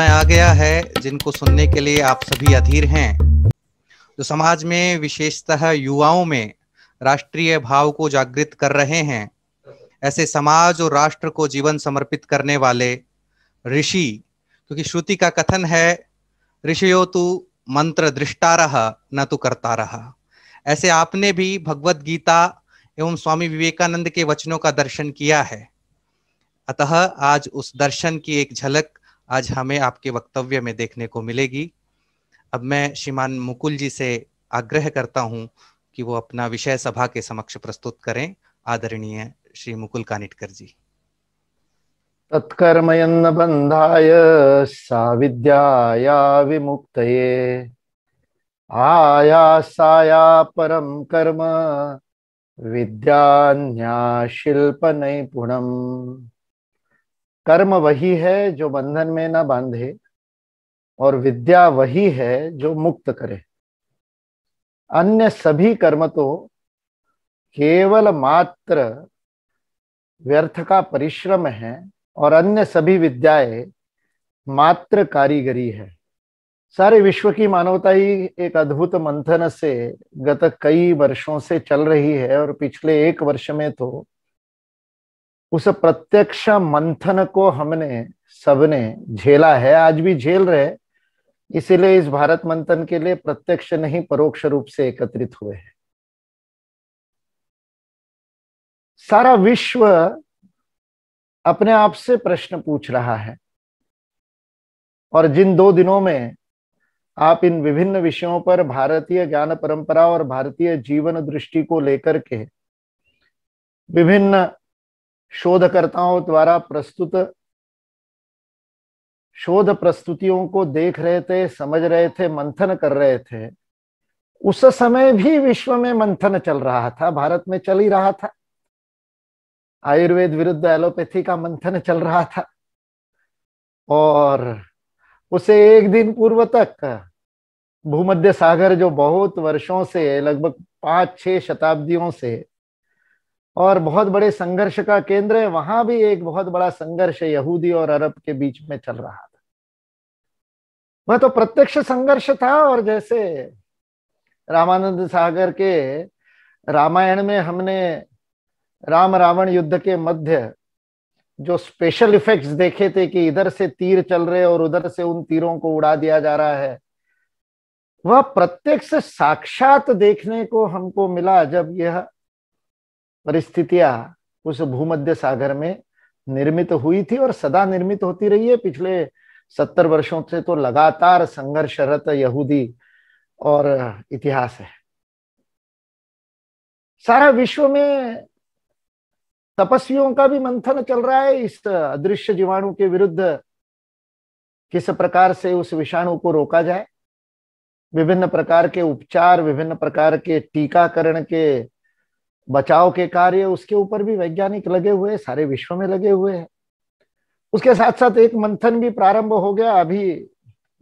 समय आ गया है जिनको सुनने के लिए आप सभी अधीर हैं जो समाज में विशेषतः युवाओं में राष्ट्रीय भाव को जागृत कर रहे हैं ऐसे समाज और राष्ट्र को जीवन समर्पित करने वाले ऋषि क्योंकि श्रुति का कथन है ऋषियो तू मंत्र दृष्टा रहा न तू करता रहा ऐसे आपने भी भगवत गीता एवं स्वामी विवेकानंद के वचनों का दर्शन किया है अतः आज उस दर्शन की एक झलक आज हमें आपके वक्तव्य में देखने को मिलेगी अब मैं श्रीमान मुकुल जी से आग्रह करता हूं कि वो अपना विषय सभा के समक्ष प्रस्तुत करें आदरणीय श्री मुकुल कानिटकर जी तत्कर्मयन्न बंधाय साविद्याया विमुक्तये आयासाया परम कर्म विद्या शिल्प नैपुणम् कर्म वही है जो बंधन में ना बांधे और विद्या वही है जो मुक्त करे अन्य सभी कर्म तो केवल मात्र व्यर्थ का परिश्रम है और अन्य सभी विद्याएं मात्र कारीगरी है सारे विश्व की मानवता ही एक अद्भुत मंथन से गत कई वर्षों से चल रही है और पिछले एक वर्ष में तो उस प्रत्यक्ष मंथन को हमने सबने झेला है आज भी झेल रहे इसीलिए इस भारत मंथन के लिए प्रत्यक्ष नहीं परोक्ष रूप से एकत्रित हुए हैं सारा विश्व अपने आप से प्रश्न पूछ रहा है और जिन दो दिनों में आप इन विभिन्न विषयों पर भारतीय ज्ञान परंपरा और भारतीय जीवन दृष्टि को लेकर के विभिन्न शोधकर्ताओं द्वारा प्रस्तुत शोध प्रस्तुतियों को देख रहे थे समझ रहे थे मंथन कर रहे थे उस समय भी विश्व में मंथन चल रहा था भारत में चल ही रहा था आयुर्वेद विरुद्ध एलोपैथी का मंथन चल रहा था और उसे एक दिन पूर्व तक भूमध्य सागर जो बहुत वर्षों से लगभग पांच छह शताब्दियों से और बहुत बड़े संघर्ष का केंद्र है वहां भी एक बहुत बड़ा संघर्ष यहूदी और अरब के बीच में चल रहा था वह तो प्रत्यक्ष संघर्ष था और जैसे रामानंद सागर के रामायण में हमने राम रावण युद्ध के मध्य जो स्पेशल इफेक्ट्स देखे थे कि इधर से तीर चल रहे और उधर से उन तीरों को उड़ा दिया जा रहा है वह प्रत्यक्ष साक्षात देखने को हमको मिला जब यह परिस्थितियां उस भूमध्य सागर में निर्मित हुई थी और सदा निर्मित होती रही है पिछले सत्तर वर्षों से तो लगातार संघर्षरत यहूदी और इतिहास है सारा विश्व में तपस्वियों का भी मंथन चल रहा है इस अदृश्य जीवाणु के विरुद्ध किस प्रकार से उस विषाणु को रोका जाए विभिन्न प्रकार के उपचार विभिन्न प्रकार के टीकाकरण के बचाव के कार्य उसके ऊपर भी वैज्ञानिक लगे हुए सारे विश्व में लगे हुए हैं उसके साथ साथ एक मंथन भी प्रारंभ हो गया अभी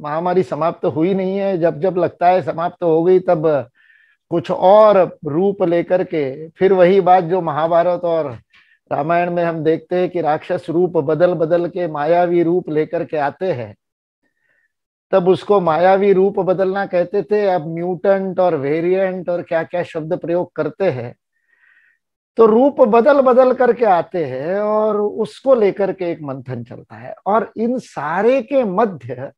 महामारी समाप्त तो हुई नहीं है जब जब लगता है समाप्त तो हो गई तब कुछ और रूप लेकर के फिर वही बात जो महाभारत और रामायण में हम देखते हैं कि राक्षस रूप बदल बदल के मायावी रूप लेकर के आते हैं तब उसको मायावी रूप बदलना कहते थे अब म्यूटेंट और वेरिएंट और क्या क्या शब्द प्रयोग करते हैं तो रूप बदल बदल करके आते हैं और उसको लेकर के एक मंथन चलता है और इन सारे के मध्य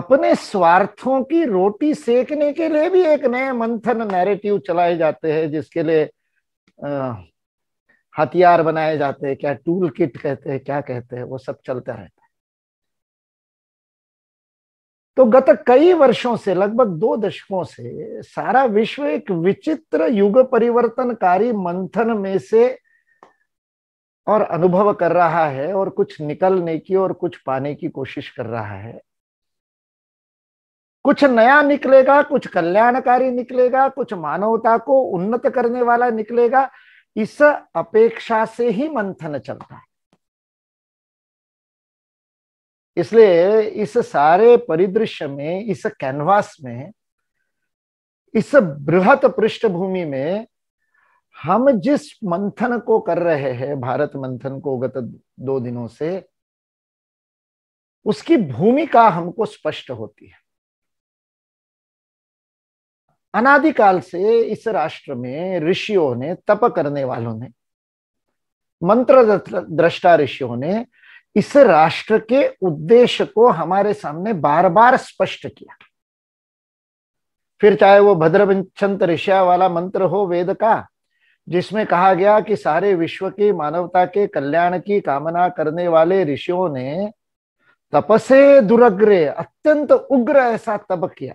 अपने स्वार्थों की रोटी सेकने के लिए भी एक नए मंथन नैरेटिव चलाए जाते हैं जिसके लिए हथियार बनाए जाते हैं क्या टूल किट कहते हैं क्या कहते हैं वो सब चलता रहता है तो गत कई वर्षों से लगभग दो दशकों से सारा विश्व एक विचित्र युग परिवर्तनकारी मंथन में से और अनुभव कर रहा है और कुछ निकलने की और कुछ पाने की कोशिश कर रहा है कुछ नया निकलेगा कुछ कल्याणकारी निकलेगा कुछ मानवता को उन्नत करने वाला निकलेगा इस अपेक्षा से ही मंथन चलता है इसलिए इस सारे परिदृश्य में इस कैनवास में इस बृहत पृष्ठभूमि में हम जिस मंथन को कर रहे हैं भारत मंथन को गत दो दिनों से उसकी भूमिका हमको स्पष्ट होती है अनादिकाल से इस राष्ट्र में ऋषियों ने तप करने वालों ने मंत्र द्रष्टा ऋषियों ने इस राष्ट्र के उद्देश्य को हमारे सामने बार बार स्पष्ट किया फिर चाहे वो भद्रचंत ऋषिया वाला मंत्र हो वेद का जिसमें कहा गया कि सारे विश्व की मानवता के कल्याण की कामना करने वाले ऋषियों ने तपसे दुरग्रे अत्यंत उग्र ऐसा तप किया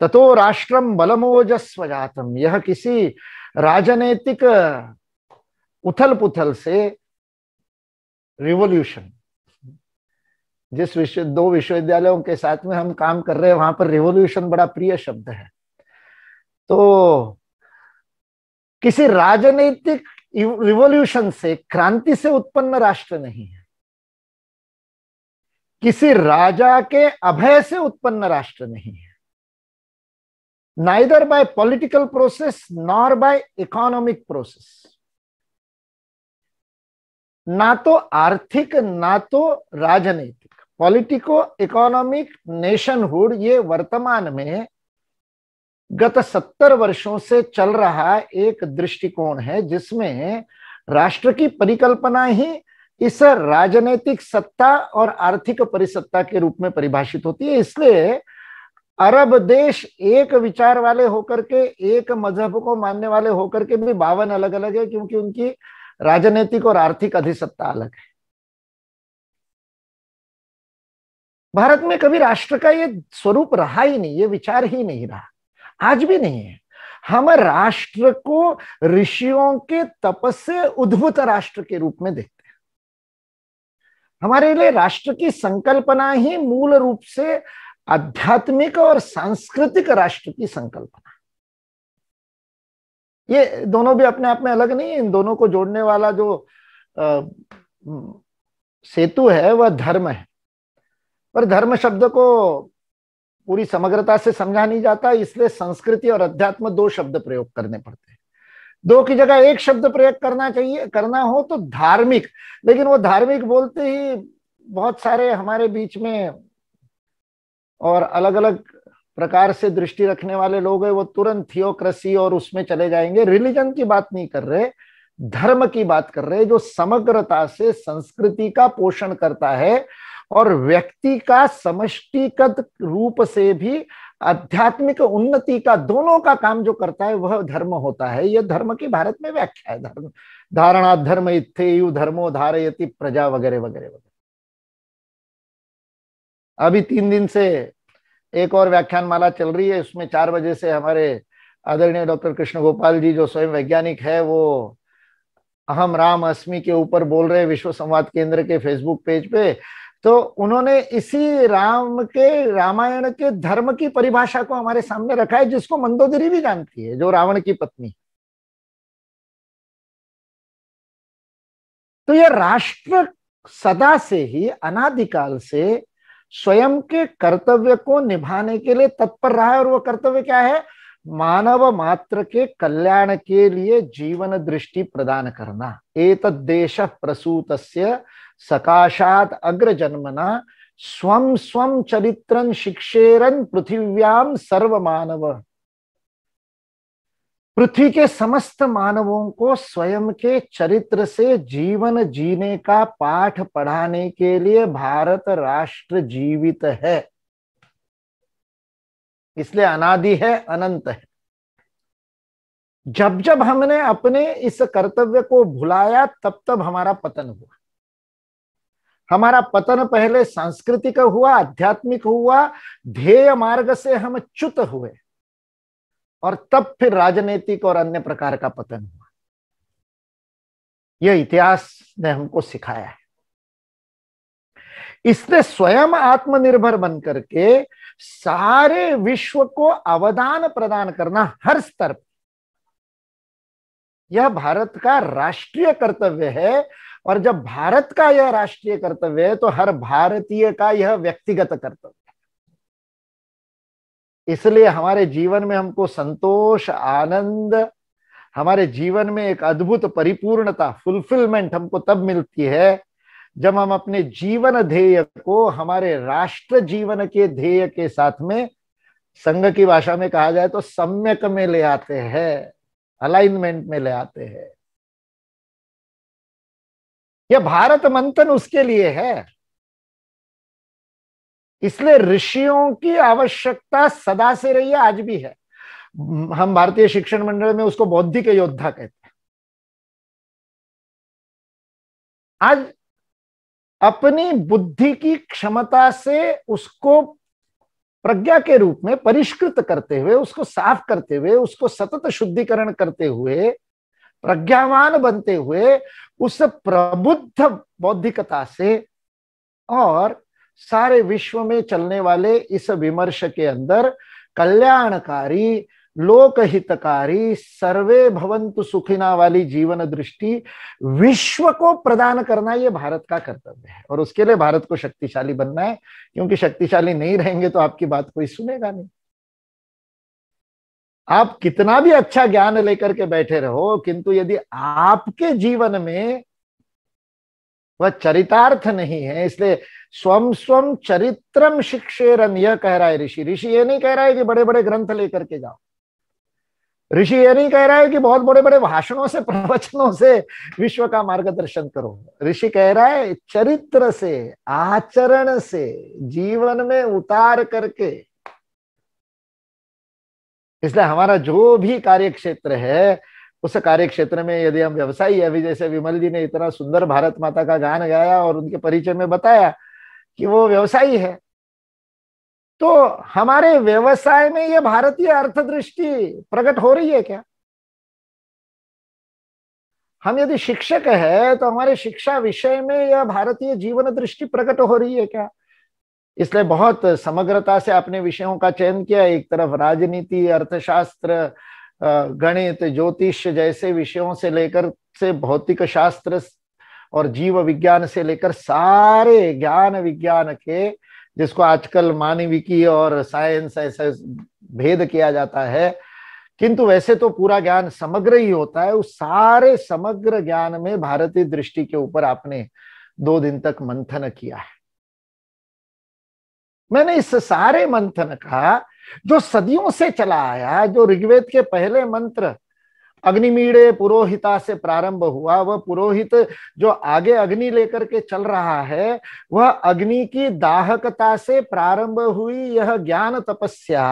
ततो राष्ट्रम बलमोजस्व जातम यह किसी राजनीतिक उथल पुथल से रिवोल्यूशन जिस विश्व दो विश्वविद्यालयों के साथ में हम काम कर रहे हैं वहां पर रिवोल्यूशन बड़ा प्रिय शब्द है तो किसी राजनीतिक रिवोल्यूशन से क्रांति से उत्पन्न राष्ट्र नहीं है किसी राजा के अभय से उत्पन्न राष्ट्र नहीं है neither by political process nor by economic process ना तो आर्थिक ना तो राजनीतिक पॉलिटिको इकोनॉमिक नेशनहुड ये वर्तमान में गत सत्तर वर्षों से चल रहा एक दृष्टिकोण है जिसमें राष्ट्र की परिकल्पना ही इस राजनीतिक सत्ता और आर्थिक परिसत्ता के रूप में परिभाषित होती है इसलिए अरब देश एक विचार वाले होकर के एक मजहब को मानने वाले होकर के भी बावन अलग अलग है क्योंकि उनकी राजनीतिक और आर्थिक अधिसत्ता अलग है भारत में कभी राष्ट्र का ये स्वरूप रहा ही नहीं ये विचार ही नहीं रहा आज भी नहीं है हम राष्ट्र को ऋषियों के तपस से उद्भुत राष्ट्र के रूप में देखते हैं हमारे लिए राष्ट्र की संकल्पना ही मूल रूप से आध्यात्मिक और सांस्कृतिक राष्ट्र की संकल्पना ये दोनों भी अपने आप में अलग नहीं इन दोनों को जोड़ने वाला जो आ, सेतु है वह धर्म है पर धर्म शब्द को पूरी समग्रता से समझा नहीं जाता इसलिए संस्कृति और अध्यात्म दो शब्द प्रयोग करने पड़ते हैं दो की जगह एक शब्द प्रयोग करना चाहिए करना हो तो धार्मिक लेकिन वो धार्मिक बोलते ही बहुत सारे हमारे बीच में और अलग अलग प्रकार से दृष्टि रखने वाले लोग हैं वो तुरंत थियोक्रेसी और उसमें चले जाएंगे रिलीजन की बात नहीं कर रहे धर्म की बात कर रहे जो समग्रता से संस्कृति का पोषण करता है और व्यक्ति का समष्टिगत रूप से भी आध्यात्मिक उन्नति का दोनों का काम जो करता है वह धर्म होता है यह धर्म की भारत में व्याख्या है धर्म धारणा धर्म इथे यु धर्मो धारयति प्रजा वगैरह वगैरह वगैरह अभी तीन दिन से एक और व्याख्यान माला चल रही है इसमें चार बजे से हमारे आदरणीय डॉक्टर कृष्ण गोपाल जी जो स्वयं वैज्ञानिक है वो अहम राम अस्मी के ऊपर बोल रहे विश्व संवाद केंद्र के फेसबुक पेज पे तो उन्होंने इसी राम के रामायण के धर्म की परिभाषा को हमारे सामने रखा है जिसको मंदोदरी भी जानती है जो रावण की पत्नी तो यह राष्ट्र सदा से ही अनादिकाल से स्वयं के कर्तव्य को निभाने के लिए तत्पर रहा है और वह कर्तव्य क्या है मानव मात्र के कल्याण के लिए जीवन दृष्टि प्रदान करना एक देश प्रसूत सकाशात अग्रजन्मना स्व स्व चरित्रन शिक्षेरन पृथिव्याम मानव पृथ्वी के समस्त मानवों को स्वयं के चरित्र से जीवन जीने का पाठ पढ़ाने के लिए भारत राष्ट्र जीवित है इसलिए अनादि है अनंत है जब जब हमने अपने इस कर्तव्य को भुलाया तब तब हमारा पतन हुआ हमारा पतन पहले सांस्कृतिक हुआ आध्यात्मिक हुआ ध्येय मार्ग से हम च्युत हुए और तब फिर राजनीतिक और अन्य प्रकार का पतन हुआ यह इतिहास ने हमको सिखाया है इसने स्वयं आत्मनिर्भर बनकर के सारे विश्व को अवदान प्रदान करना हर स्तर पर यह भारत का राष्ट्रीय कर्तव्य है और जब भारत का यह राष्ट्रीय कर्तव्य है तो हर भारतीय का यह व्यक्तिगत कर्तव्य इसलिए हमारे जीवन में हमको संतोष आनंद हमारे जीवन में एक अद्भुत परिपूर्णता फुलफिलमेंट हमको तब मिलती है जब हम अपने जीवन ध्येय को हमारे राष्ट्र जीवन के ध्येय के साथ में संघ की भाषा में कहा जाए तो सम्यक में ले आते हैं अलाइनमेंट में ले आते हैं यह भारत मंथन उसके लिए है इसलिए ऋषियों की आवश्यकता सदा से रही है आज भी है हम भारतीय शिक्षण मंडल में उसको बौद्धिक योद्धा कहते हैं आज अपनी बुद्धि की क्षमता से उसको प्रज्ञा के रूप में परिष्कृत करते हुए उसको साफ करते हुए उसको सतत शुद्धिकरण करते हुए प्रज्ञावान बनते हुए उस प्रबुद्ध बौद्धिकता से और सारे विश्व में चलने वाले इस विमर्श के अंदर कल्याणकारी लोकहितकारी सर्वे भवंतु सुखिना वाली जीवन दृष्टि विश्व को प्रदान करना यह भारत का कर्तव्य है और उसके लिए भारत को शक्तिशाली बनना है क्योंकि शक्तिशाली नहीं रहेंगे तो आपकी बात कोई सुनेगा नहीं आप कितना भी अच्छा ज्ञान लेकर के बैठे रहो किंतु यदि आपके जीवन में वह चरितार्थ नहीं है इसलिए स्वम स्वम चरित्रम शिक्षेरन यह कह रहा है ऋषि ऋषि ये नहीं कह रहा है कि बड़े बड़े ग्रंथ लेकर के जाओ ऋषि ये नहीं कह रहा है कि बहुत बड़े बड़े भाषणों से प्रवचनों से विश्व का मार्गदर्शन करो ऋषि कह रहा है चरित्र से आचरण से जीवन में उतार करके इसलिए हमारा जो भी कार्य क्षेत्र है उस कार्य क्षेत्र में यदि हम व्यवसायी है अभी जैसे विमल जी ने इतना सुंदर भारत माता का गान गाया और उनके परिचय में बताया कि वो व्यवसायी है तो हमारे व्यवसाय में ये भारतीय अर्थदृष्टि प्रकट हो रही है क्या हम यदि शिक्षक है तो हमारे शिक्षा विषय में यह भारतीय जीवन दृष्टि प्रकट हो रही है क्या इसलिए बहुत समग्रता से अपने विषयों का चयन किया एक तरफ राजनीति अर्थशास्त्र गणित ज्योतिष जैसे विषयों से लेकर से भौतिक शास्त्र और जीव विज्ञान से लेकर सारे ज्ञान विज्ञान के जिसको आजकल मानविकी और साइंस ऐसा भेद किया जाता है किंतु वैसे तो पूरा ज्ञान समग्र ही होता है उस सारे समग्र ज्ञान में भारतीय दृष्टि के ऊपर आपने दो दिन तक मंथन किया है मैंने इस सारे मंथन का जो सदियों से चला आया जो ऋग्वेद के पहले मंत्र अग्निमीड़े पुरोहिता से प्रारंभ हुआ वह पुरोहित जो आगे अग्नि लेकर के चल रहा है वह अग्नि की दाहकता से प्रारंभ हुई यह ज्ञान तपस्या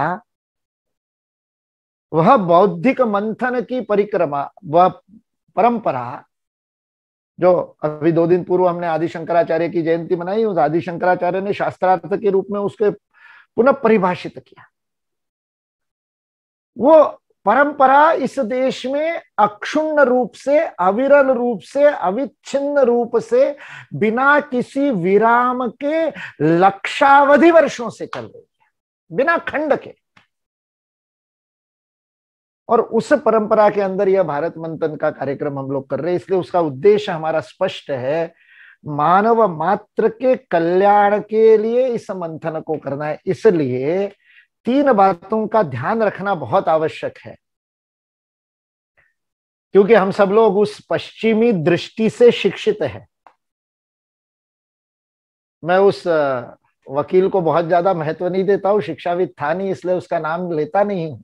वह बौद्धिक मंथन की परिक्रमा वह परंपरा जो अभी दो दिन पूर्व हमने आदि शंकराचार्य की जयंती मनाई उस आदि शंकराचार्य ने शास्त्रार्थ के रूप में उसके पुनः परिभाषित किया वो परंपरा इस देश में अक्षुण्ण रूप से अविरल रूप से अविच्छिन्न रूप से बिना किसी विराम के लक्षावधि वर्षों से चल रही है बिना खंड के और उस परंपरा के अंदर यह भारत मंथन का कार्यक्रम हम लोग कर रहे हैं इसलिए उसका उद्देश्य हमारा स्पष्ट है मानव मात्र के कल्याण के लिए इस मंथन को करना है इसलिए तीन बातों का ध्यान रखना बहुत आवश्यक है क्योंकि हम सब लोग उस पश्चिमी दृष्टि से शिक्षित हैं मैं उस वकील को बहुत ज्यादा महत्व नहीं देता हूं शिक्षाविद था नहीं इसलिए उसका नाम लेता नहीं हूं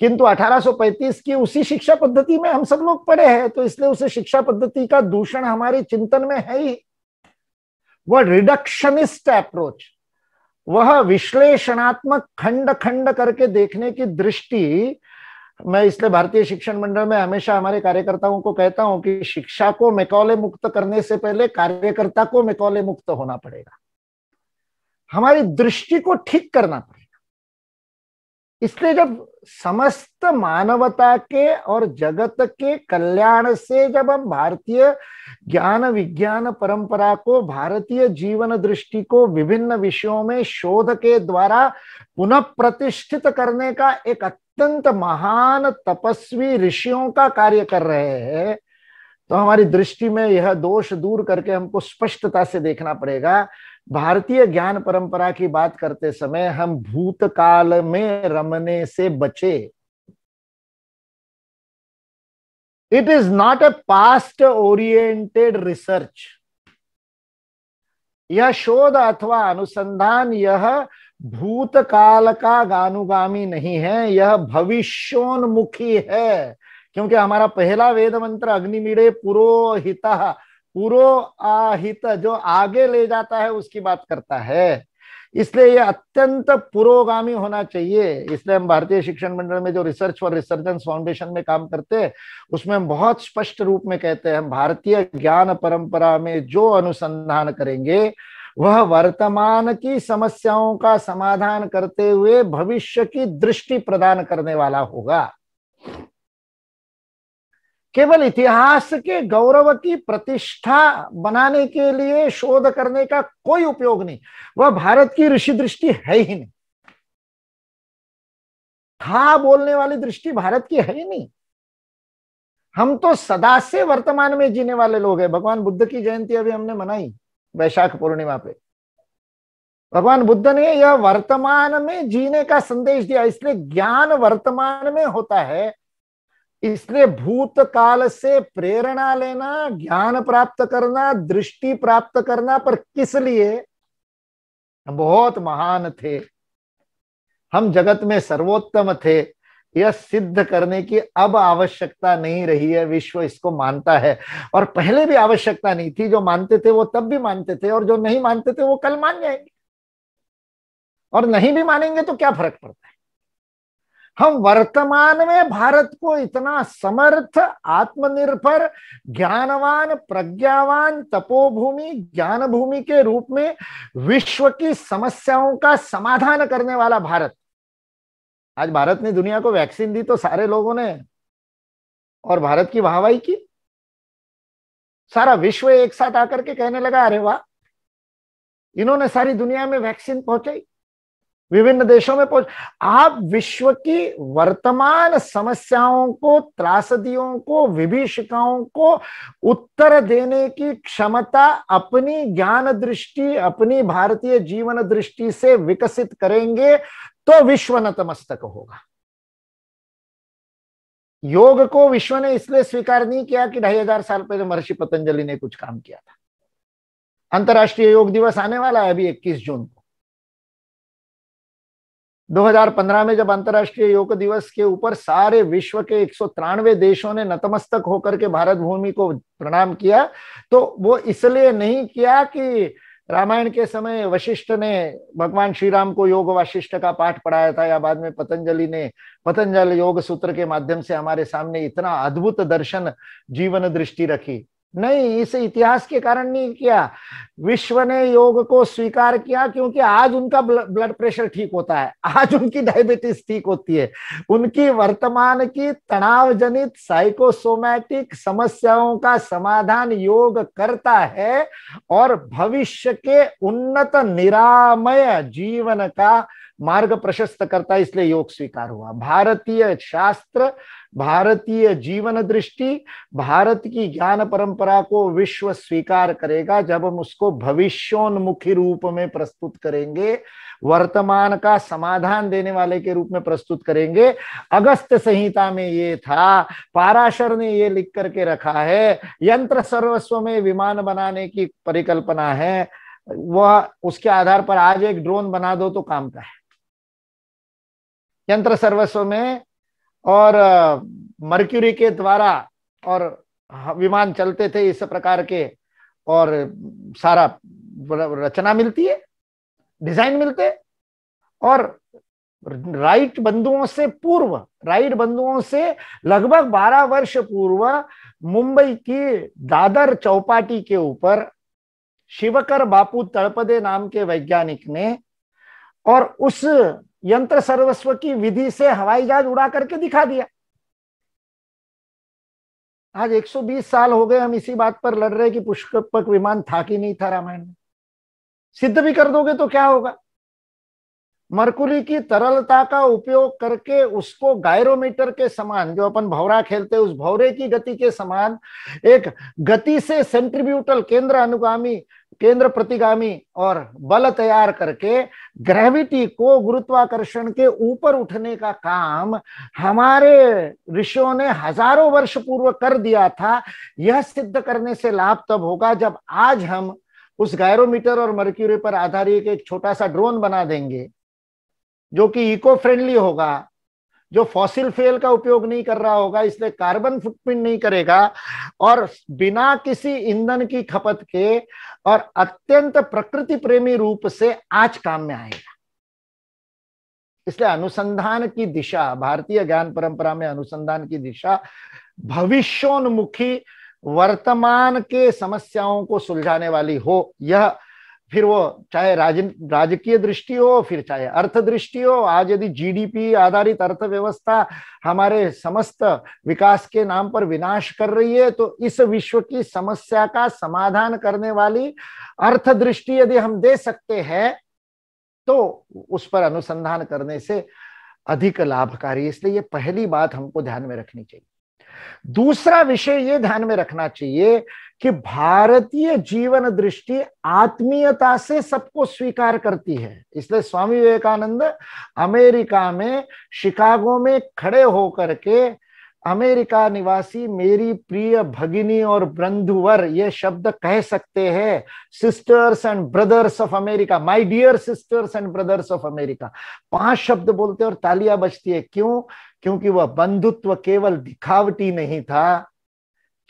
किंतु 1835 की उसी शिक्षा पद्धति में हम सब लोग पढ़े हैं तो इसलिए उसे शिक्षा पद्धति का दूषण हमारे चिंतन में है ही वह रिडक्शनिस्ट अप्रोच वह विश्लेषणात्मक खंड खंड करके देखने की दृष्टि मैं इसलिए भारतीय शिक्षण मंडल में हमेशा हमारे कार्यकर्ताओं को कहता हूं कि शिक्षा को मेकौले मुक्त करने से पहले कार्यकर्ता को मैकौले मुक्त होना पड़ेगा हमारी दृष्टि को ठीक करना पड़ेगा इसलिए जब समस्त मानवता के और जगत के कल्याण से जब हम भारतीय ज्ञान विज्ञान परंपरा को भारतीय जीवन दृष्टि को विभिन्न विषयों में शोध के द्वारा पुनः प्रतिष्ठित करने का एक अत्यंत महान तपस्वी ऋषियों का कार्य कर रहे हैं तो हमारी दृष्टि में यह दोष दूर करके हमको स्पष्टता से देखना पड़ेगा भारतीय ज्ञान परंपरा की बात करते समय हम भूतकाल में रमने से बचे it is not a past oriented research यह शोध अथवा अनुसंधान यह भूतकाल का गानुगामी नहीं है यह भविष्योन्मुखी है क्योंकि हमारा पहला वेद मंत्र अग्निमिड़े पुरोहिता पुरोहित जो आगे ले जाता है उसकी बात करता है इसलिए ये अत्यंत पुरोगामी होना चाहिए इसलिए हम भारतीय शिक्षण मंडल में जो रिसर्च फॉर रिसर्जेंस फाउंडेशन में काम करते हैं उसमें हम बहुत स्पष्ट रूप में कहते हैं हम भारतीय ज्ञान परंपरा में जो अनुसंधान करेंगे वह वर्तमान की समस्याओं का समाधान करते हुए भविष्य की दृष्टि प्रदान करने वाला होगा केवल इतिहास के गौरव की प्रतिष्ठा बनाने के लिए शोध करने का कोई उपयोग नहीं वह भारत की ऋषि दृष्टि है ही नहीं था बोलने वाली दृष्टि भारत की है ही नहीं हम तो सदा से वर्तमान में जीने वाले लोग हैं भगवान बुद्ध की जयंती अभी हमने मनाई वैशाख पूर्णिमा पे भगवान बुद्ध ने यह वर्तमान में जीने का संदेश दिया इसलिए ज्ञान वर्तमान में होता है इसलिए भूतकाल से प्रेरणा लेना ज्ञान प्राप्त करना दृष्टि प्राप्त करना पर किस लिए बहुत महान थे हम जगत में सर्वोत्तम थे यह सिद्ध करने की अब आवश्यकता नहीं रही है विश्व इसको मानता है और पहले भी आवश्यकता नहीं थी जो मानते थे वो तब भी मानते थे और जो नहीं मानते थे वो कल मान जाएंगे और नहीं भी मानेंगे तो क्या फर्क पड़ता है हम वर्तमान में भारत को इतना समर्थ आत्मनिर्भर ज्ञानवान प्रज्ञावान तपोभूमि ज्ञान भूमि के रूप में विश्व की समस्याओं का समाधान करने वाला भारत आज भारत ने दुनिया को वैक्सीन दी तो सारे लोगों ने और भारत की वाहवाही की सारा विश्व एक साथ आकर के कहने लगा अरे वाह इन्होंने सारी दुनिया में वैक्सीन पहुंचाई विभिन्न देशों में पहुंच आप विश्व की वर्तमान समस्याओं को त्रासदियों को विभीषिकाओं को उत्तर देने की क्षमता अपनी ज्ञान दृष्टि अपनी भारतीय जीवन दृष्टि से विकसित करेंगे तो विश्व नतमस्तक होगा योग को विश्व ने इसलिए स्वीकार नहीं किया कि ढाई हजार साल पहले महर्षि पतंजलि ने कुछ काम किया था अंतर्राष्ट्रीय योग दिवस आने वाला है अभी 21 जून को 2015 में जब अंतर्राष्ट्रीय योग दिवस के ऊपर सारे विश्व के एक देशों ने नतमस्तक होकर के भारत भूमि को प्रणाम किया तो वो इसलिए नहीं किया कि रामायण के समय वशिष्ठ ने भगवान श्री राम को योग वशिष्ठ का पाठ पढ़ाया था या बाद में पतंजलि ने पतंजल योग सूत्र के माध्यम से हमारे सामने इतना अद्भुत दर्शन जीवन दृष्टि रखी नहीं इसे इतिहास के कारण नहीं किया विश्व ने योग को स्वीकार किया क्योंकि आज उनका ब्लड प्रेशर ठीक होता है आज उनकी डायबिटीज ठीक होती है उनकी वर्तमान की तनाव जनित साइकोसोमैटिक समस्याओं का समाधान योग करता है और भविष्य के उन्नत निरामय जीवन का मार्ग प्रशस्त करता है इसलिए योग स्वीकार हुआ भारतीय शास्त्र भारतीय जीवन दृष्टि भारत की ज्ञान परंपरा को विश्व स्वीकार करेगा जब हम उसको भविष्योन्मुखी रूप में प्रस्तुत करेंगे वर्तमान का समाधान देने वाले के रूप में प्रस्तुत करेंगे अगस्त संहिता में ये था पाराशर ने ये लिख करके रखा है यंत्र सर्वस्व में विमान बनाने की परिकल्पना है वह उसके आधार पर आज एक ड्रोन बना दो तो काम का है यंत्र सर्वस्व में और मर्क्यूरी के द्वारा और विमान चलते थे इस प्रकार के और सारा रचना मिलती है डिजाइन मिलते और राइट बंधुओं से पूर्व राइट बंधुओं से लगभग 12 वर्ष पूर्व मुंबई की दादर चौपाटी के ऊपर शिवकर बापू तड़पदे नाम के वैज्ञानिक ने और उस यंत्र सर्वस्व की विधि से हवाई जहाज उड़ा करके दिखा दिया आज 120 साल हो गए हम इसी बात पर लड़ रहे कि पुष्पक विमान था कि नहीं था रामायण में सिद्ध भी कर दोगे तो क्या होगा मरकुरी की तरलता का उपयोग करके उसको गायरोमीटर के समान जो अपन भौरा खेलते उस भौरे की गति के समान एक गति से सेंट्रीब्यूटल केंद्र अनुगामी केंद्र प्रतिगामी और बल तैयार करके ग्रेविटी को गुरुत्वाकर्षण के ऊपर उठने का काम हमारे ऋषियों ने हजारों वर्ष पूर्व कर दिया था यह सिद्ध करने से लाभ तब होगा जब आज हम उस गायरोमीटर और मर्क्यूरी पर आधारित एक छोटा सा ड्रोन बना देंगे जो कि इको फ्रेंडली होगा जो फॉसिल फेल का उपयोग नहीं कर रहा होगा इसलिए कार्बन फुटप्रिंट नहीं करेगा और बिना किसी ईंधन की खपत के और अत्यंत प्रकृति प्रेमी रूप से आज काम में आएगा इसलिए अनुसंधान की दिशा भारतीय ज्ञान परंपरा में अनुसंधान की दिशा भविष्योन्मुखी वर्तमान के समस्याओं को सुलझाने वाली हो यह फिर वो चाहे राज राजकीय दृष्टि हो फिर चाहे अर्थ दृष्टि हो आज यदि जीडीपी आधारित अर्थव्यवस्था हमारे समस्त विकास के नाम पर विनाश कर रही है तो इस विश्व की समस्या का समाधान करने वाली अर्थ दृष्टि यदि हम दे सकते हैं तो उस पर अनुसंधान करने से अधिक लाभकारी इसलिए ये पहली बात हमको ध्यान में रखनी चाहिए दूसरा विषय ये ध्यान में रखना चाहिए कि भारतीय जीवन दृष्टि आत्मीयता से सबको स्वीकार करती है इसलिए स्वामी विवेकानंद अमेरिका में शिकागो में खड़े होकर के अमेरिका निवासी मेरी प्रिय भगिनी और बंधुवर ये शब्द कह सकते हैं sisters and brothers of America my dear sisters and brothers of America पांच शब्द बोलते और तालियां बजती है क्यों क्योंकि वह बंधुत्व केवल दिखावटी नहीं था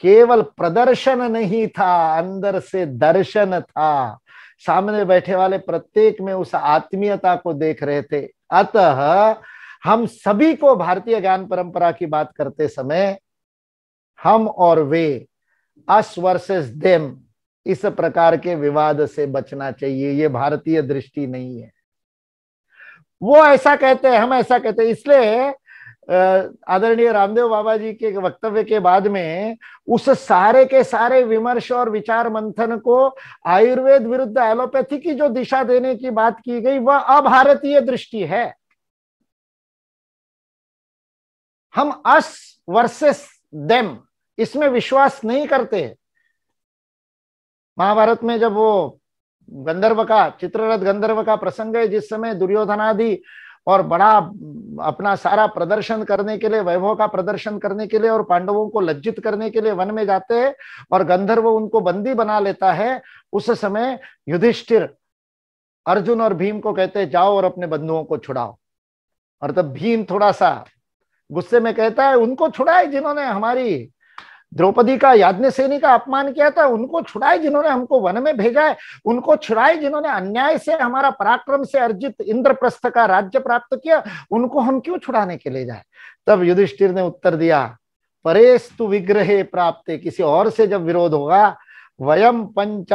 केवल प्रदर्शन नहीं था अंदर से दर्शन था सामने बैठे वाले प्रत्येक में उस आत्मीयता को देख रहे थे अतः हम सभी को भारतीय ज्ञान परंपरा की बात करते समय हम और वे अस वर्सेस देम इस प्रकार के विवाद से बचना चाहिए ये भारतीय दृष्टि नहीं है वो ऐसा कहते हैं हम ऐसा कहते हैं इसलिए आदरणीय रामदेव बाबा जी के वक्तव्य के बाद में उस सारे के सारे विमर्श और विचार मंथन को आयुर्वेद विरुद्ध एलोपैथी की जो दिशा देने की बात की गई वह अभारतीय दृष्टि है हम अस वर्सेस देम इसमें विश्वास नहीं करते महाभारत में जब वो गंधर्व का चित्ररथ गंधर्व का प्रसंग है जिस समय दुर्योधनादि और बड़ा अपना सारा प्रदर्शन करने के लिए वैभव का प्रदर्शन करने के लिए और पांडवों को लज्जित करने के लिए वन में जाते हैं और गंधर्व उनको बंदी बना लेता है उस समय युधिष्ठिर अर्जुन और भीम को कहते हैं जाओ और अपने बंधुओं को छुड़ाओ और तब भीम थोड़ा सा गुस्से में कहता है उनको छुड़ाए जिन्होंने हमारी द्रौपदी का याज्ञ सेनी का अपमान किया था उनको छुड़ाए जिन्होंने हमको वन में भेजा है उनको छुड़ाए जिन्होंने अन्याय से हमारा पराक्रम से अर्जित इंद्रप्रस्थ का राज्य प्राप्त किया उनको हम क्यों छुड़ाने के लिए जाए तब युधिष्ठिर ने उत्तर दिया परेस्तु विग्रहे प्राप्त किसी और से जब विरोध होगा वयम पंच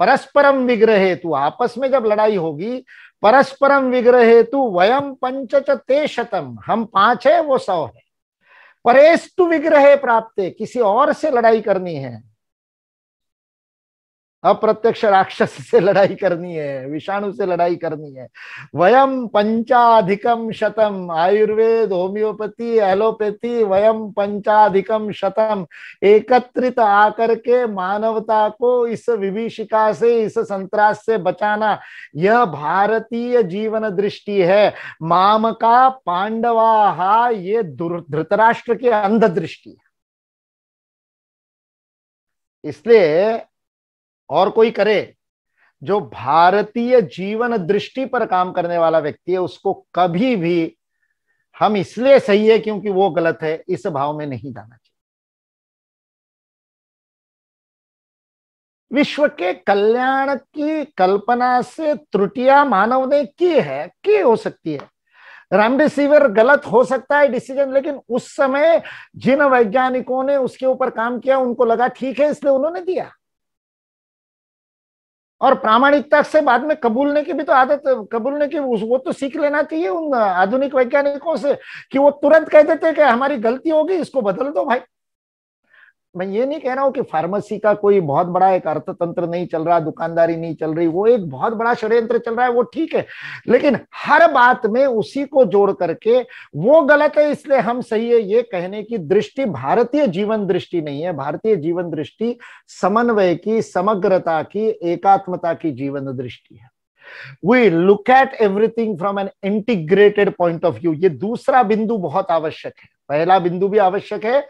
परस्परम विग्रहे तू आपस में जब लड़ाई होगी परस्परम विग्रहे तु वयम पंच चे शतम हम पांच है वो सौ है परेस्तु विग्रह प्राप्त किसी और से लड़ाई करनी है अप्रत्यक्ष राक्षस से लड़ाई करनी है विषाणु से लड़ाई करनी है वयम पंचाधिकम शतम आयुर्वेद होम्योपैथी एलोपैथी वयम पंचाधिकम शतम एकत्रित आकर के मानवता को इस विभीषिका से इस संतरास से बचाना यह भारतीय जीवन दृष्टि है माम का पांडवा ये धृतराष्ट्र के अंध दृष्टि इसलिए और कोई करे जो भारतीय जीवन दृष्टि पर काम करने वाला व्यक्ति है उसको कभी भी हम इसलिए सही है क्योंकि वो गलत है इस भाव में नहीं जाना चाहिए विश्व के कल्याण की कल्पना से त्रुटिया मानव ने की है की हो सकती है रेमडेसिविर गलत हो सकता है डिसीजन लेकिन उस समय जिन वैज्ञानिकों ने उसके ऊपर काम किया उनको लगा ठीक है इसलिए उन्होंने दिया और प्रामाणिकता से बाद में कबूलने की भी तो आदत कबूलने की वो तो सीख लेना चाहिए उन आधुनिक वैज्ञानिकों से कि वो तुरंत कह देते कि हमारी गलती होगी इसको बदल दो भाई मैं ये नहीं कह रहा हूँ कि फार्मेसी का कोई बहुत बड़ा एक अर्थतंत्र नहीं चल रहा दुकानदारी नहीं चल रही वो एक बहुत बड़ा षड्यंत्र चल रहा है वो ठीक है लेकिन हर बात में उसी को जोड़ करके वो गलत है इसलिए हम सही है ये कहने की दृष्टि भारतीय जीवन दृष्टि नहीं है भारतीय जीवन दृष्टि समन्वय की समग्रता की एकात्मता की जीवन दृष्टि है we look at everything from an integrated point of view ये दूसरा बिंदु बहुत आवश्यक है पहला बिंदु भी आवश्यक है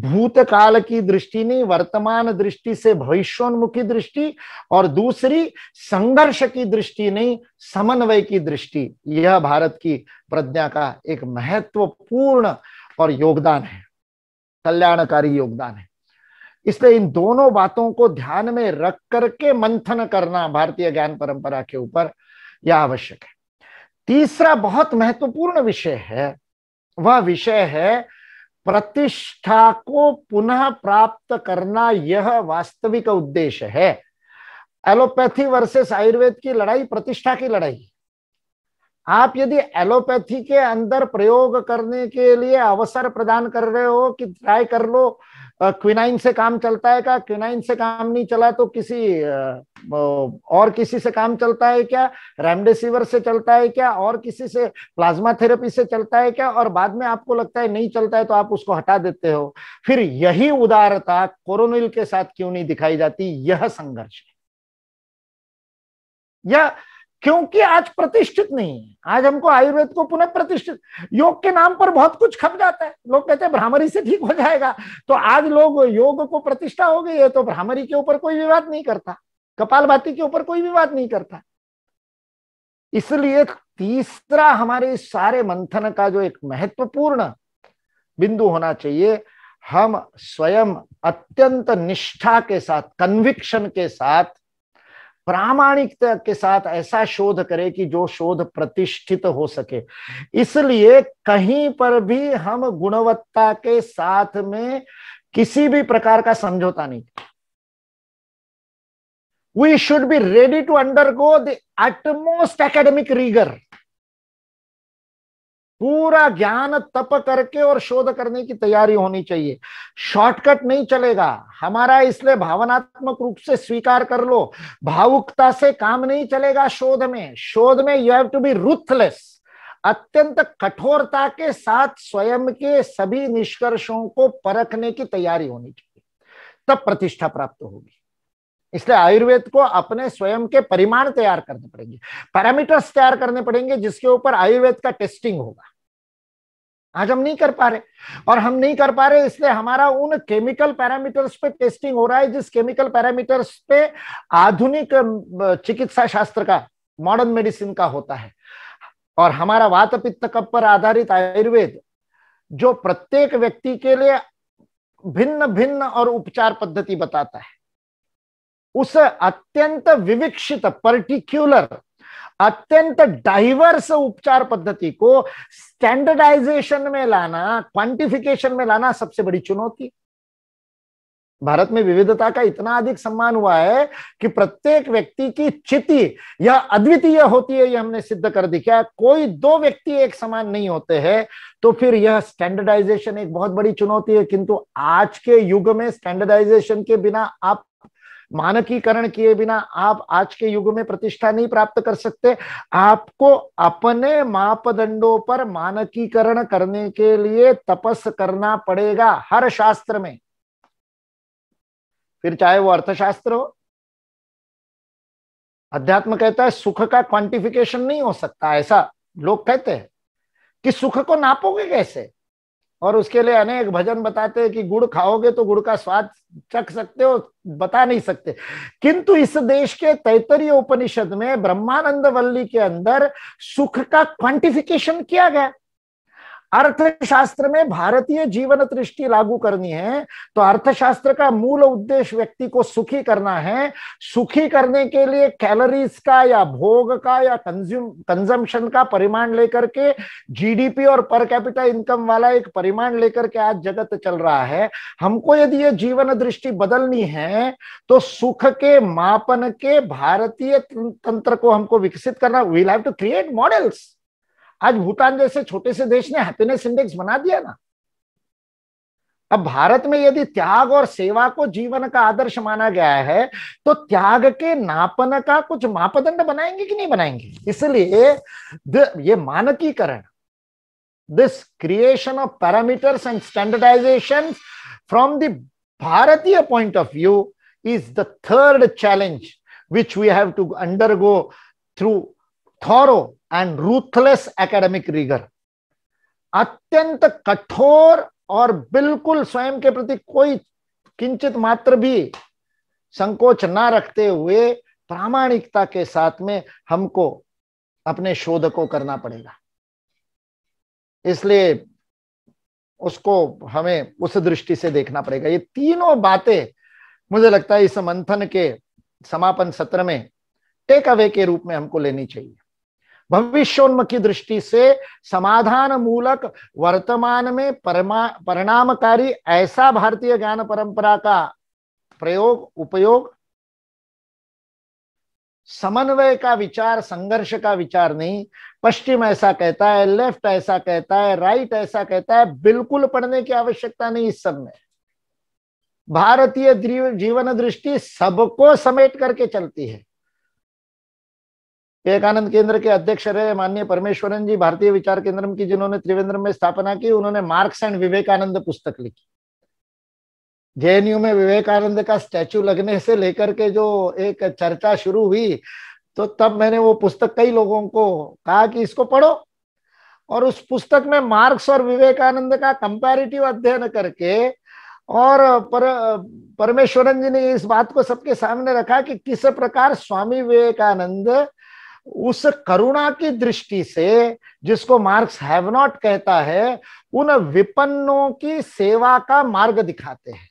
भूतकाल की दृष्टि नहीं वर्तमान दृष्टि से भविष्योन्मुखी दृष्टि और दूसरी संघर्ष की दृष्टि नहीं समन्वय की दृष्टि यह भारत की प्रज्ञा का एक महत्वपूर्ण और योगदान है कल्याणकारी योगदान है इसलिए इन दोनों बातों को ध्यान में रख करके मंथन करना भारतीय ज्ञान परंपरा के ऊपर यह आवश्यक है तीसरा बहुत महत्वपूर्ण विषय है वह विषय है प्रतिष्ठा को पुनः प्राप्त करना यह वास्तविक उद्देश्य है एलोपैथी वर्सेस आयुर्वेद की लड़ाई प्रतिष्ठा की लड़ाई है आप यदि एलोपैथी के अंदर प्रयोग करने के लिए अवसर प्रदान कर रहे हो कि ट्राई कर लो क्विनाइन से काम चलता है क्या क्विनाइन से काम नहीं चला तो किसी और किसी से काम चलता है क्या रेमडेसिविर से चलता है क्या और किसी से प्लाज्मा थेरेपी से चलता है क्या और बाद में आपको लगता है नहीं चलता है तो आप उसको हटा देते हो फिर यही उदारता कोरोनिल के साथ क्यों नहीं दिखाई जाती यह संघर्ष या क्योंकि आज प्रतिष्ठित नहीं है आज हमको आयुर्वेद को पुनः प्रतिष्ठित योग के नाम पर बहुत कुछ खप जाता है लोग कहते हैं भ्रामरी से ठीक हो जाएगा तो आज लोग योग को प्रतिष्ठा हो गई है तो भ्रामरी के ऊपर कोई विवाद नहीं करता कपाल भाती के ऊपर कोई विवाद नहीं करता इसलिए तीसरा हमारे इस सारे मंथन का जो एक महत्वपूर्ण बिंदु होना चाहिए हम स्वयं अत्यंत निष्ठा के साथ कन्विक्शन के साथ प्रामाणिकता के साथ ऐसा शोध करे कि जो शोध प्रतिष्ठित हो सके इसलिए कहीं पर भी हम गुणवत्ता के साथ में किसी भी प्रकार का समझौता नहीं we should be ready to undergo the utmost academic rigour पूरा ज्ञान तप करके और शोध करने की तैयारी होनी चाहिए शॉर्टकट नहीं चलेगा हमारा इसलिए भावनात्मक रूप से स्वीकार कर लो भावुकता से काम नहीं चलेगा शोध में शोध में you have to be ruthless अत्यंत कठोरता के साथ स्वयं के सभी निष्कर्षों को परखने की तैयारी होनी चाहिए तब प्रतिष्ठा प्राप्त होगी इसलिए आयुर्वेद को अपने स्वयं के परिमाण तैयार करने पड़ेंगे पैरामीटर्स तैयार करने पड़ेंगे जिसके ऊपर आयुर्वेद का टेस्टिंग होगा आज हम नहीं कर पा रहे और हम नहीं कर पा रहे इसलिए हमारा उन केमिकल पैरामीटर्स पे टेस्टिंग हो रहा है जिस केमिकल पैरामीटर्स पे आधुनिक चिकित्सा शास्त्र का मॉडर्न मेडिसिन का होता है और हमारा वात पित्त कप पर आधारित आयुर्वेद जो प्रत्येक व्यक्ति के लिए भिन्न भिन्न और उपचार पद्धति बताता है उस अत्यंत विविक्षित पर्टिक्युलर अत्यंत डाइवर्स उपचार पद्धति को स्टैंडर्डाइजेशन में लाना क्वांटिफिकेशन में लाना सबसे बड़ी चुनौती भारत में विविधता का इतना अधिक सम्मान हुआ है कि प्रत्येक व्यक्ति की चिति यह अद्वितीय होती है यह हमने सिद्ध कर दिखाया कोई दो व्यक्ति एक समान नहीं होते हैं तो फिर यह स्टैंडर्डाइजेशन एक बहुत बड़ी चुनौती है किंतु आज के युग में स्टैंडर्डाइजेशन के बिना आप मानकीकरण किए बिना आप आज के युग में प्रतिष्ठा नहीं प्राप्त कर सकते आपको अपने मापदंडों पर मानकीकरण करने के लिए तपस करना पड़ेगा हर शास्त्र में फिर चाहे वो अर्थशास्त्र हो अध्यात्म कहता है सुख का क्वांटिफिकेशन नहीं हो सकता ऐसा लोग कहते हैं कि सुख को नापोगे कैसे और उसके लिए अनेक भजन बताते हैं कि गुड़ खाओगे तो गुड़ का स्वाद चख सकते हो बता नहीं सकते किंतु इस देश के तैतरीय उपनिषद में ब्रह्मानंद वल्ली के अंदर सुख का क्वांटिफिकेशन किया गया अर्थशास्त्र में भारतीय जीवन दृष्टि लागू करनी है तो अर्थशास्त्र का मूल उद्देश्य व्यक्ति को सुखी करना है सुखी करने के लिए कैलोरीज का या भोग का या कंज्यूम कंजम्पशन का परिमाण लेकर के जीडीपी और पर कैपिटल इनकम वाला एक परिमाण लेकर के आज जगत चल रहा है हमको यदि ये जीवन दृष्टि बदलनी है तो सुख के मापन के भारतीय तंत्र को हमको विकसित करना we'll have to create models आज भूटान जैसे छोटे से देश ने हैप्पीनेस इंडेक्स बना दिया ना अब भारत में यदि त्याग और सेवा को जीवन का आदर्श माना गया है तो त्याग के नापन का कुछ मापदंड बनाएंगे कि नहीं बनाएंगे इसलिए ये मानकीकरण this creation of parameters and standardisation from the भारतीय point of view is the third challenge we have to undergo through thorough and ruthless academic rigour अत्यंत कठोर और बिल्कुल स्वयं के प्रति कोई किंचित मात्र भी संकोच ना रखते हुए प्रामाणिकता के साथ में हमको अपने शोध को करना पड़ेगा इसलिए उसको हमें उस दृष्टि से देखना पड़ेगा ये तीनों बातें मुझे लगता है इस मंथन के समापन सत्र में टेक अवे के रूप में हमको लेनी चाहिए भविष्योन्मुखी दृष्टि से समाधान मूलक वर्तमान में परमा परिणामकारी ऐसा भारतीय ज्ञान परंपरा का प्रयोग उपयोग समन्वय का विचार संघर्ष का विचार नहीं पश्चिम ऐसा कहता है लेफ्ट ऐसा कहता है राइट ऐसा कहता है बिल्कुल पढ़ने की आवश्यकता नहीं इस सब में भारतीय जीवन दृष्टि सबको समेट करके चलती है विवेकानंद केंद्र के अध्यक्ष रहे माननीय परमेश्वरन जी भारतीय विचार केंद्र की जिन्होंने त्रिवेंद्रम में स्थापना की उन्होंने मार्क्स एंड विवेकानंद पुस्तक लिखी जेएनयू में विवेकानंद का स्टैचू लगने से लेकर के जो एक चर्चा शुरू हुई तो तब मैंने वो पुस्तक कई लोगों को कहा कि इसको पढ़ो और उस पुस्तक में मार्क्स और विवेकानंद का कंपैरेटिव अध्ययन करके और पर, परमेश्वरन जी ने इस बात को सबके सामने रखा कि किस प्रकार स्वामी विवेकानंद उस करुणा की दृष्टि से जिसको मार्क्स हैव नॉट कहता है उन विपन्नों की सेवा का मार्ग दिखाते हैं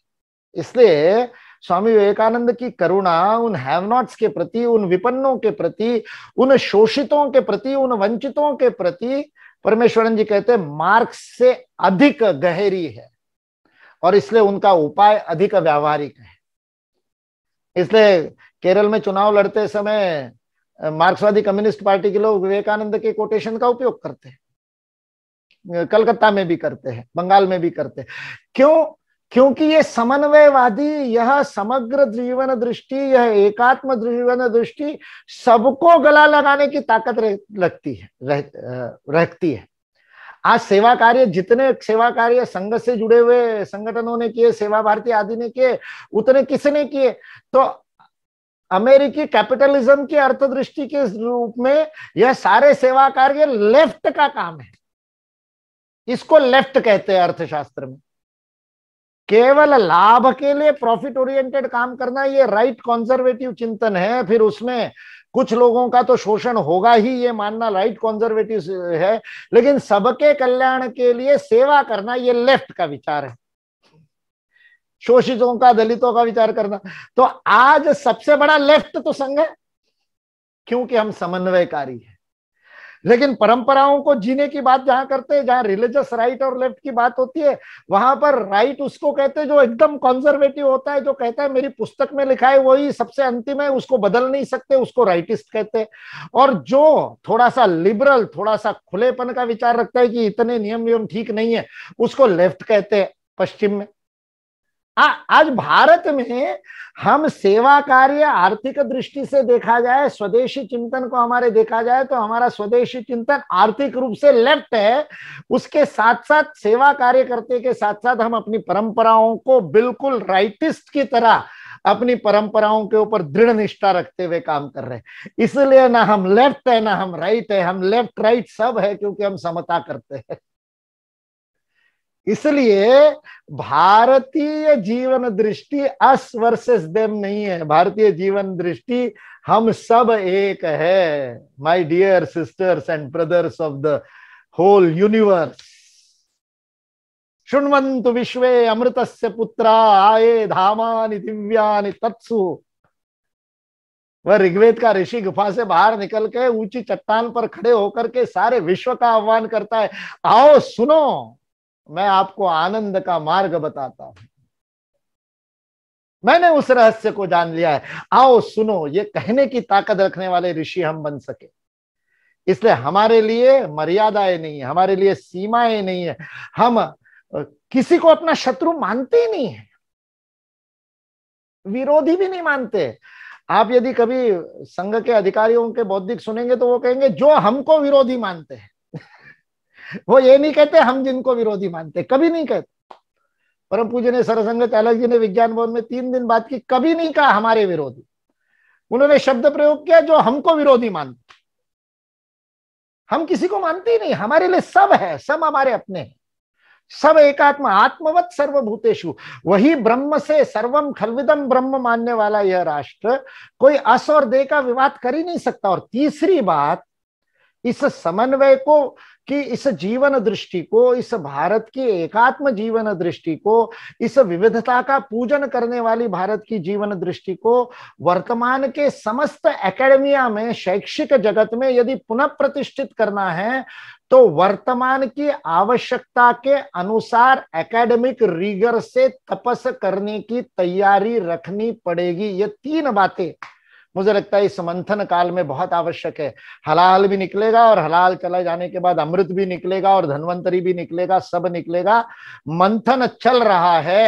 इसलिए स्वामी विवेकानंद की करुणा उन नॉट्स के प्रति उन विपन्नों के प्रति उन शोषितों के प्रति उन वंचितों के प्रति परमेश्वरन जी कहते हैं मार्क्स से अधिक गहरी है और इसलिए उनका उपाय अधिक व्यावहारिक है इसलिए केरल में चुनाव लड़ते समय मार्क्सवादी कम्युनिस्ट पार्टी के लोग विवेकानंद के कोटेशन का उपयोग करते हैं कलकत्ता में भी करते हैं बंगाल में भी करते हैं क्यों क्योंकि ये समन्वयवादी यह समग्र जीवन दृष्टि यह एकात्म जीवन दृष्टि सबको गला लगाने की ताकत लगती है रह, रहती है आज सेवा कार्य जितने सेवा कार्य संघ से जुड़े हुए संगठनों ने किए सेवा भारती आदि ने किए उतने किसने किए तो अमेरिकी कैपिटलिज्म की अर्थदृष्टि के रूप में यह सारे सेवा कार्य लेफ्ट का काम है इसको लेफ्ट कहते हैं अर्थशास्त्र में केवल लाभ के लिए प्रॉफिट ओरिएंटेड काम करना ये राइट कॉन्जर्वेटिव चिंतन है फिर उसमें कुछ लोगों का तो शोषण होगा ही ये मानना राइट कॉन्जर्वेटिव है लेकिन सबके कल्याण के लिए सेवा करना ये लेफ्ट का विचार है शोषितों का दलितों का विचार करना तो आज सबसे बड़ा लेफ्ट तो संघ है क्योंकि हम समन्वयकारी हैं लेकिन परंपराओं को जीने की बात जहां करते हैं जहां रिलीजियस राइट और लेफ्ट की बात होती है वहां पर राइट उसको कहते हैं जो एकदम कॉन्जर्वेटिव होता है जो कहता है मेरी पुस्तक में लिखा है वही सबसे अंतिम है उसको बदल नहीं सकते उसको राइटिस्ट कहते हैं और जो थोड़ा सा लिबरल थोड़ा सा खुलेपन का विचार रखता है कि इतने नियम नियम ठीक नहीं है उसको लेफ्ट कहते हैं पश्चिम में आ, हाँ, आज भारत में हम सेवा कार्य आर्थिक दृष्टि से देखा जाए स्वदेशी चिंतन को हमारे देखा जाए तो हमारा स्वदेशी चिंतन आर्थिक रूप से लेफ्ट है उसके साथ साथ सेवा कार्य करते के साथ साथ हम अपनी परंपराओं को बिल्कुल राइटिस्ट की तरह अपनी परंपराओं के ऊपर दृढ़ निष्ठा रखते हुए काम कर रहे हैं इसलिए ना हम लेफ्ट है ना हम राइट है हम लेफ्ट राइट सब है क्योंकि हम समता करते हैं इसलिए भारतीय जीवन दृष्टि अस वर्सेस देम नहीं है भारतीय जीवन दृष्टि हम सब एक है my dear sisters and brothers of the whole universe शुण्वंतु विश्व अमृत से पुत्रा आए धामा दिव्या तत्सु वह ऋग्वेद का ऋषि गुफा से बाहर निकल के ऊंची चट्टान पर खड़े होकर के सारे विश्व का आह्वान करता है आओ सुनो मैं आपको आनंद का मार्ग बताता हूं मैंने उस रहस्य को जान लिया है आओ सुनो ये कहने की ताकत रखने वाले ऋषि हम बन सके इसलिए हमारे लिए मर्यादाएं नहीं है हमारे लिए सीमाएं नहीं है हम किसी को अपना शत्रु मानते ही नहीं है विरोधी भी नहीं मानते आप यदि कभी संघ के अधिकारियों के बौद्धिक सुनेंगे तो वो कहेंगे जो हमको विरोधी मानते हैं वो ये नहीं कहते हम जिनको विरोधी मानते कभी नहीं कहते परम ने सरसंग चालक जी ने विज्ञान भवन में तीन दिन बात की कभी नहीं कहा हमारे विरोधी उन्होंने शब्द प्रयोग किया जो हमको विरोधी मानते हम किसी को मानते ही नहीं हमारे लिए सब है सब हमारे अपने हैं सब एकात्मा आत्मवत सर्वभूतेशु वही ब्रह्म से सर्वम खलविदम ब्रह्म मानने वाला यह राष्ट्र कोई अस और दे का विवाद कर ही नहीं सकता और तीसरी बात इस समन्वय को कि इस जीवन दृष्टि को इस भारत की एकात्म जीवन दृष्टि को इस विविधता का पूजन करने वाली भारत की जीवन दृष्टि को वर्तमान के समस्त एकेडमिया में शैक्षिक जगत में यदि पुनः प्रतिष्ठित करना है तो वर्तमान की आवश्यकता के अनुसार एकेडमिक रीगर से तपस करने की तैयारी रखनी पड़ेगी ये तीन बातें मुझे लगता है इस मंथन काल में बहुत आवश्यक है हलाल भी निकलेगा और हलाल चला जाने के बाद अमृत भी निकलेगा और धनवंतरी भी निकलेगा सब निकलेगा मंथन चल रहा है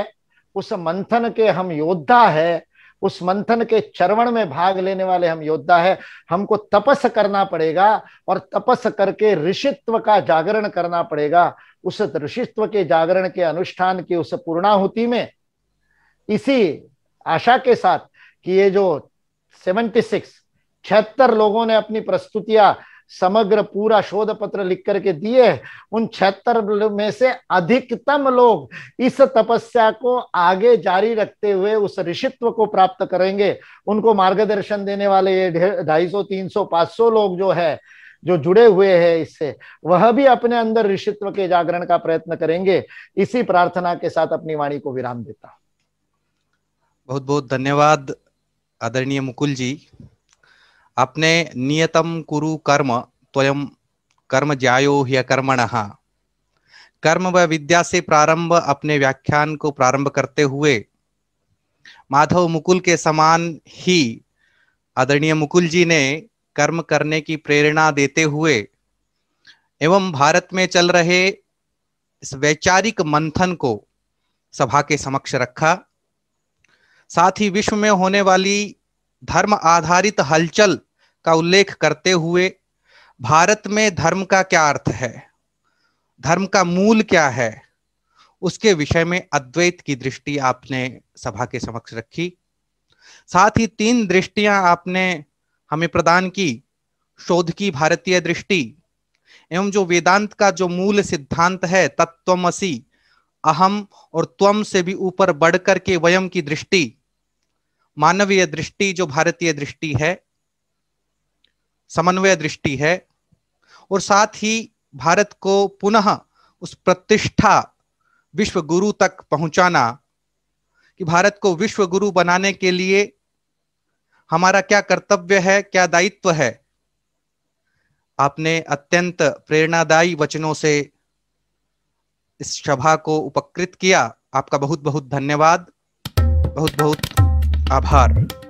उस मंथन के हम योद्धा है उस मंथन के चरवण में भाग लेने वाले हम योद्धा है हमको तपस करना पड़ेगा और तपस करके ऋषित्व का जागरण करना पड़ेगा उस ऋषित्व के जागरण के अनुष्ठान की उस पूर्णाहुति में इसी आशा के साथ कि ये जो सेवेंटी सिक्स छिहत्तर लोगों ने अपनी प्रस्तुतियां समग्र पूरा शोध पत्र लिख करके दिए उन छिहत्तर में से अधिकतम लोग इस तपस्या को आगे जारी रखते हुए उस ऋषित्व को प्राप्त करेंगे उनको मार्गदर्शन देने वाले ये ढाई सौ तीन सौ पांच सौ लोग जो है जो जुड़े हुए हैं इससे वह भी अपने अंदर ऋषित्व के जागरण का प्रयत्न करेंगे इसी प्रार्थना के साथ अपनी वाणी को विराम देता बहुत बहुत धन्यवाद आदरणीय मुकुल जी आपने नियतम कुरु कर्म त्वयम कर्म जायो ह्य कर्मण कर्म व विद्या से प्रारंभ अपने व्याख्यान को प्रारंभ करते हुए माधव मुकुल के समान ही आदरणीय मुकुल जी ने कर्म करने की प्रेरणा देते हुए एवं भारत में चल रहे इस वैचारिक मंथन को सभा के समक्ष रखा साथ ही विश्व में होने वाली धर्म आधारित हलचल का उल्लेख करते हुए भारत में धर्म का क्या अर्थ है धर्म का मूल क्या है उसके विषय में अद्वैत की दृष्टि आपने सभा के समक्ष रखी साथ ही तीन दृष्टियां आपने हमें प्रदान की शोध की भारतीय दृष्टि एवं जो वेदांत का जो मूल सिद्धांत है तत्वमसी अहम और त्वम से भी ऊपर बढ़कर के वयम की दृष्टि मानवीय दृष्टि जो भारतीय दृष्टि है समन्वय दृष्टि है और साथ ही भारत को पुनः उस प्रतिष्ठा विश्व गुरु तक पहुंचाना कि भारत को विश्व गुरु बनाने के लिए हमारा क्या कर्तव्य है क्या दायित्व है आपने अत्यंत प्रेरणादायी वचनों से इस सभा को उपकृत किया आपका बहुत बहुत धन्यवाद बहुत बहुत आभार